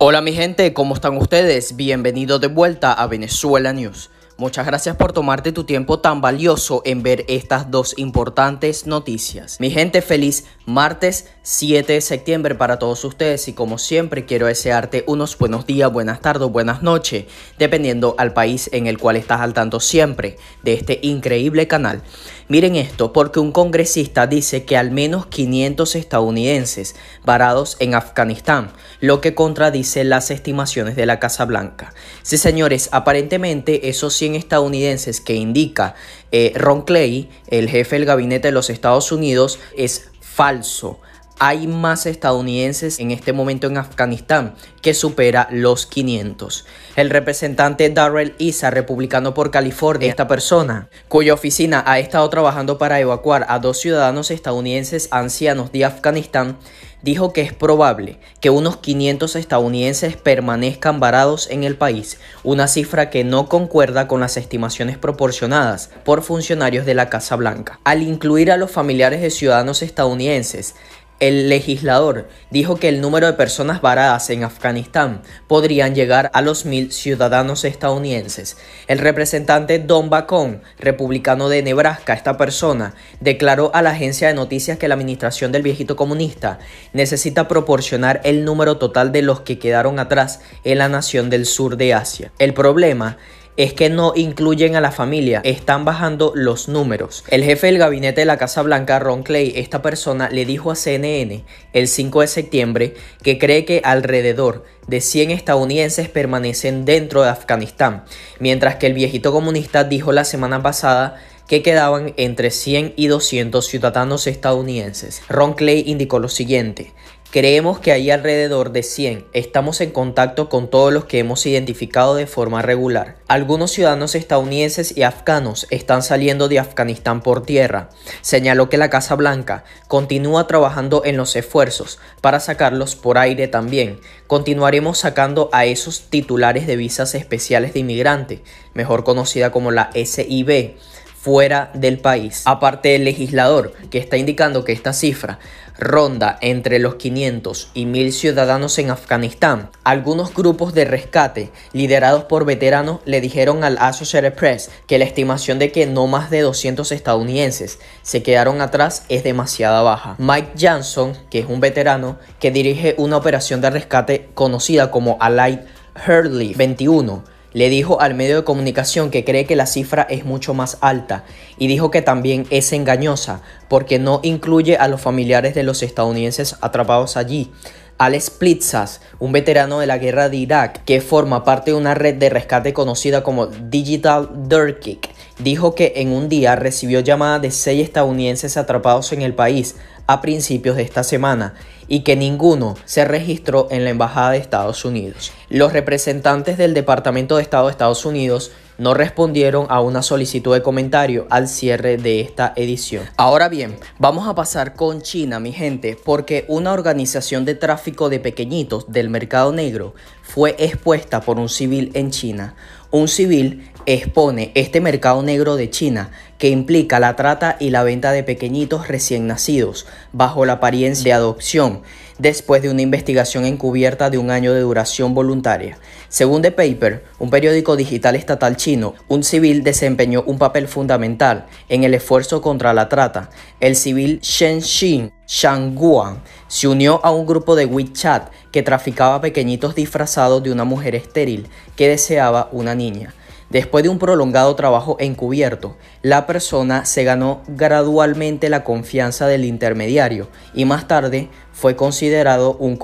Hola mi gente, ¿cómo están ustedes? Bienvenidos de vuelta a Venezuela News. Muchas gracias por tomarte tu tiempo tan valioso en ver estas dos importantes noticias. Mi gente, feliz martes 7 de septiembre para todos ustedes y como siempre quiero desearte unos buenos días, buenas tardes, buenas noches, dependiendo al país en el cual estás al tanto siempre de este increíble canal. Miren esto, porque un congresista dice que al menos 500 estadounidenses varados en Afganistán, lo que contradice las estimaciones de la Casa Blanca. Sí, señores, aparentemente esos 100 estadounidenses que indica eh, Ron Clay, el jefe del gabinete de los Estados Unidos, es falso hay más estadounidenses en este momento en Afganistán, que supera los 500. El representante Darrell Issa, republicano por California, esta persona, cuya oficina ha estado trabajando para evacuar a dos ciudadanos estadounidenses ancianos de Afganistán, dijo que es probable que unos 500 estadounidenses permanezcan varados en el país, una cifra que no concuerda con las estimaciones proporcionadas por funcionarios de la Casa Blanca. Al incluir a los familiares de ciudadanos estadounidenses, el legislador dijo que el número de personas varadas en Afganistán podrían llegar a los mil ciudadanos estadounidenses. El representante Don Bacon, republicano de Nebraska, esta persona, declaró a la agencia de noticias que la administración del viejito comunista necesita proporcionar el número total de los que quedaron atrás en la nación del sur de Asia. El problema es que no incluyen a la familia, están bajando los números. El jefe del gabinete de la Casa Blanca, Ron Clay, esta persona le dijo a CNN el 5 de septiembre que cree que alrededor de 100 estadounidenses permanecen dentro de Afganistán, mientras que el viejito comunista dijo la semana pasada que quedaban entre 100 y 200 ciudadanos estadounidenses. Ron Clay indicó lo siguiente, Creemos que hay alrededor de 100. Estamos en contacto con todos los que hemos identificado de forma regular. Algunos ciudadanos estadounidenses y afganos están saliendo de Afganistán por tierra. Señaló que la Casa Blanca continúa trabajando en los esfuerzos para sacarlos por aire también. Continuaremos sacando a esos titulares de visas especiales de inmigrante, mejor conocida como la SIB, fuera del país. Aparte del legislador, que está indicando que esta cifra ronda entre los 500 y 1000 ciudadanos en Afganistán, algunos grupos de rescate liderados por veteranos le dijeron al Associated Press que la estimación de que no más de 200 estadounidenses se quedaron atrás es demasiada baja. Mike Johnson, que es un veterano que dirige una operación de rescate conocida como Allied Hurley 21, le dijo al medio de comunicación que cree que la cifra es mucho más alta y dijo que también es engañosa porque no incluye a los familiares de los estadounidenses atrapados allí. Alex Plitzas, un veterano de la guerra de Irak que forma parte de una red de rescate conocida como Digital Dirkic, dijo que en un día recibió llamada de seis estadounidenses atrapados en el país a principios de esta semana y que ninguno se registró en la Embajada de Estados Unidos. Los representantes del Departamento de Estado de Estados Unidos no respondieron a una solicitud de comentario al cierre de esta edición. Ahora bien, vamos a pasar con China, mi gente, porque una organización de tráfico de pequeñitos del mercado negro fue expuesta por un civil en China. Un civil expone este mercado negro de China que implica la trata y la venta de pequeñitos recién nacidos bajo la apariencia de adopción después de una investigación encubierta de un año de duración voluntaria. Según The Paper, un periódico digital estatal chino, un civil desempeñó un papel fundamental en el esfuerzo contra la trata. El civil Shen Xin Shangguan se unió a un grupo de WeChat que traficaba pequeñitos disfrazados de una mujer estéril que deseaba una niña. Después de un prolongado trabajo encubierto, la persona se ganó gradualmente la confianza del intermediario y más tarde fue considerado un,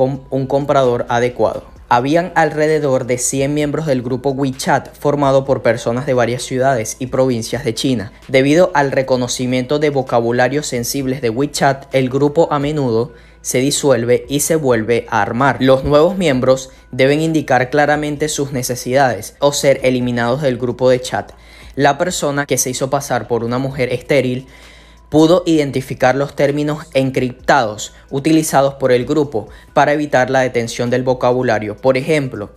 comprador adecuado. Habían alrededor de 100 miembros del grupo WeChat formado por personas de varias ciudades y provincias de China. Debido al reconocimiento de vocabularios sensibles de WeChat, el grupo a menudo se disuelve y se vuelve a armar. Los nuevos miembros deben indicar claramente sus necesidades o ser eliminados del grupo de chat. La persona que se hizo pasar por una mujer estéril pudo identificar los términos encriptados utilizados por el grupo para evitar la detención del vocabulario. Por ejemplo,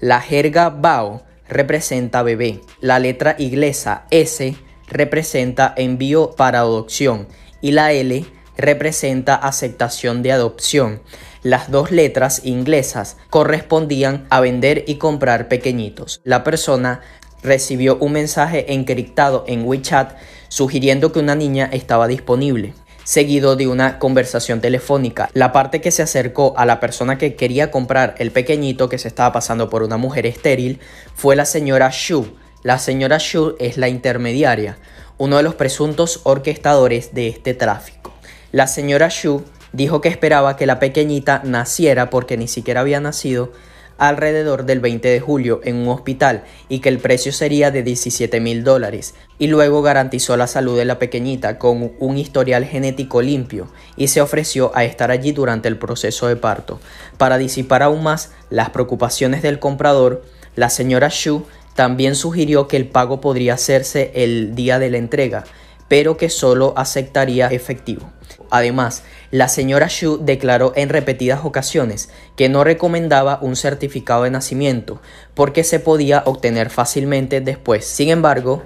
la jerga BAO representa bebé, la letra inglesa S representa envío para adopción y la L representa aceptación de adopción. Las dos letras inglesas correspondían a vender y comprar pequeñitos. La persona recibió un mensaje encriptado en WeChat sugiriendo que una niña estaba disponible, seguido de una conversación telefónica. La parte que se acercó a la persona que quería comprar el pequeñito que se estaba pasando por una mujer estéril fue la señora Shu. La señora Shu es la intermediaria, uno de los presuntos orquestadores de este tráfico. La señora Xu dijo que esperaba que la pequeñita naciera porque ni siquiera había nacido alrededor del 20 de julio en un hospital y que el precio sería de 17 mil dólares, y luego garantizó la salud de la pequeñita con un historial genético limpio y se ofreció a estar allí durante el proceso de parto. Para disipar aún más las preocupaciones del comprador, la señora Xu también sugirió que el pago podría hacerse el día de la entrega, pero que solo aceptaría efectivo. Además, la señora Xu declaró en repetidas ocasiones que no recomendaba un certificado de nacimiento porque se podía obtener fácilmente después. Sin embargo,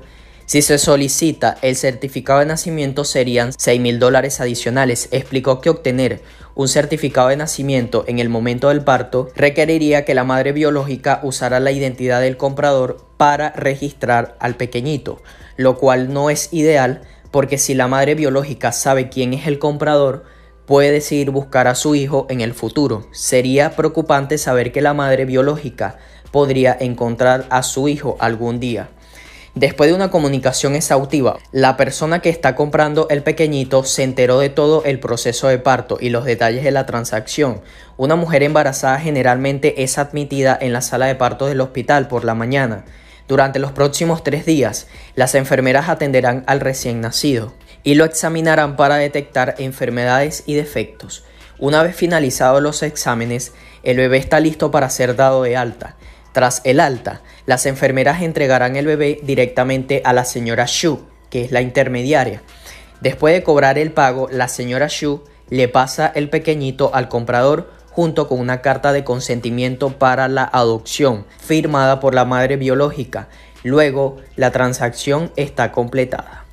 si se solicita el certificado de nacimiento serían $6,000 mil dólares adicionales. Explicó que obtener un certificado de nacimiento en el momento del parto requeriría que la madre biológica usara la identidad del comprador para registrar al pequeñito, lo cual no es ideal porque si la madre biológica sabe quién es el comprador, puede decidir buscar a su hijo en el futuro. Sería preocupante saber que la madre biológica podría encontrar a su hijo algún día. Después de una comunicación exhaustiva, la persona que está comprando el pequeñito se enteró de todo el proceso de parto y los detalles de la transacción. Una mujer embarazada generalmente es admitida en la sala de parto del hospital por la mañana. Durante los próximos tres días, las enfermeras atenderán al recién nacido y lo examinarán para detectar enfermedades y defectos. Una vez finalizados los exámenes, el bebé está listo para ser dado de alta. Tras el alta, las enfermeras entregarán el bebé directamente a la señora Shu, que es la intermediaria. Después de cobrar el pago, la señora Shu le pasa el pequeñito al comprador junto con una carta de consentimiento para la adopción firmada por la madre biológica. Luego, la transacción está completada.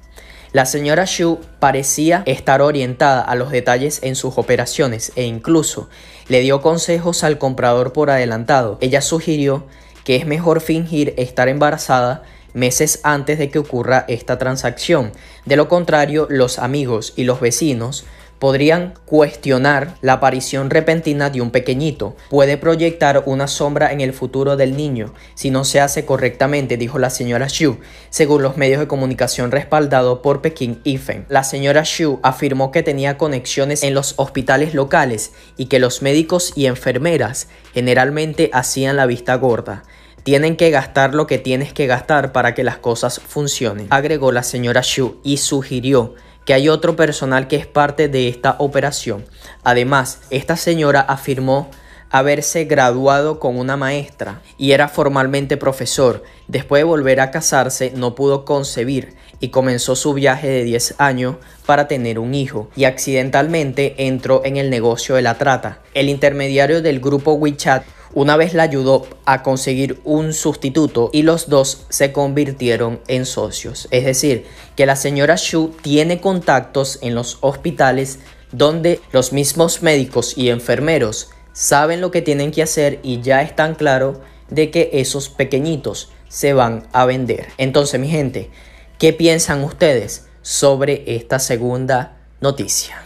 La señora Xu parecía estar orientada a los detalles en sus operaciones e incluso le dio consejos al comprador por adelantado. Ella sugirió que es mejor fingir estar embarazada meses antes de que ocurra esta transacción. De lo contrario, los amigos y los vecinos podrían cuestionar la aparición repentina de un pequeñito. Puede proyectar una sombra en el futuro del niño si no se hace correctamente, dijo la señora Xu, según los medios de comunicación respaldados por Pekín Ifen. La señora Xu afirmó que tenía conexiones en los hospitales locales y que los médicos y enfermeras generalmente hacían la vista gorda. Tienen que gastar lo que tienes que gastar para que las cosas funcionen, agregó la señora Xu y sugirió que hay otro personal que es parte de esta operación. Además, esta señora afirmó haberse graduado con una maestra y era formalmente profesor. Después de volver a casarse no pudo concebir y comenzó su viaje de 10 años para tener un hijo y accidentalmente entró en el negocio de la trata. El intermediario del grupo WeChat una vez la ayudó a conseguir un sustituto y los dos se convirtieron en socios. Es decir, que la señora Shu tiene contactos en los hospitales donde los mismos médicos y enfermeros saben lo que tienen que hacer y ya están claro de que esos pequeñitos se van a vender. Entonces, mi gente, ¿qué piensan ustedes sobre esta segunda noticia?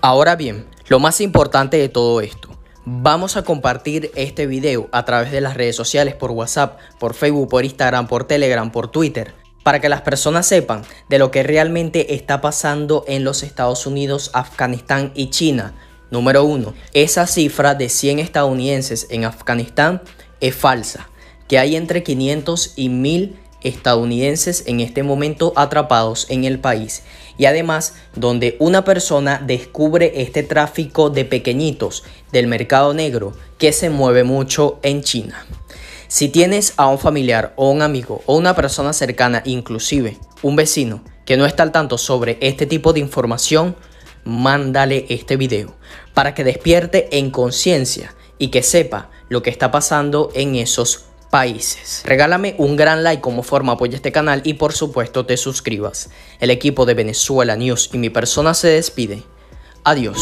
Ahora bien, lo más importante de todo esto, Vamos a compartir este video a través de las redes sociales, por WhatsApp, por Facebook, por Instagram, por Telegram, por Twitter, para que las personas sepan de lo que realmente está pasando en los Estados Unidos, Afganistán y China. Número 1. Esa cifra de 100 estadounidenses en Afganistán es falsa, que hay entre 500 y 1000 estadounidenses en este momento atrapados en el país y además donde una persona descubre este tráfico de pequeñitos del mercado negro que se mueve mucho en China. Si tienes a un familiar o un amigo o una persona cercana, inclusive un vecino, que no está al tanto sobre este tipo de información, mándale este video para que despierte en conciencia y que sepa lo que está pasando en esos países. Regálame un gran like como forma apoya este canal y por supuesto te suscribas. El equipo de Venezuela News y mi persona se despide. Adiós.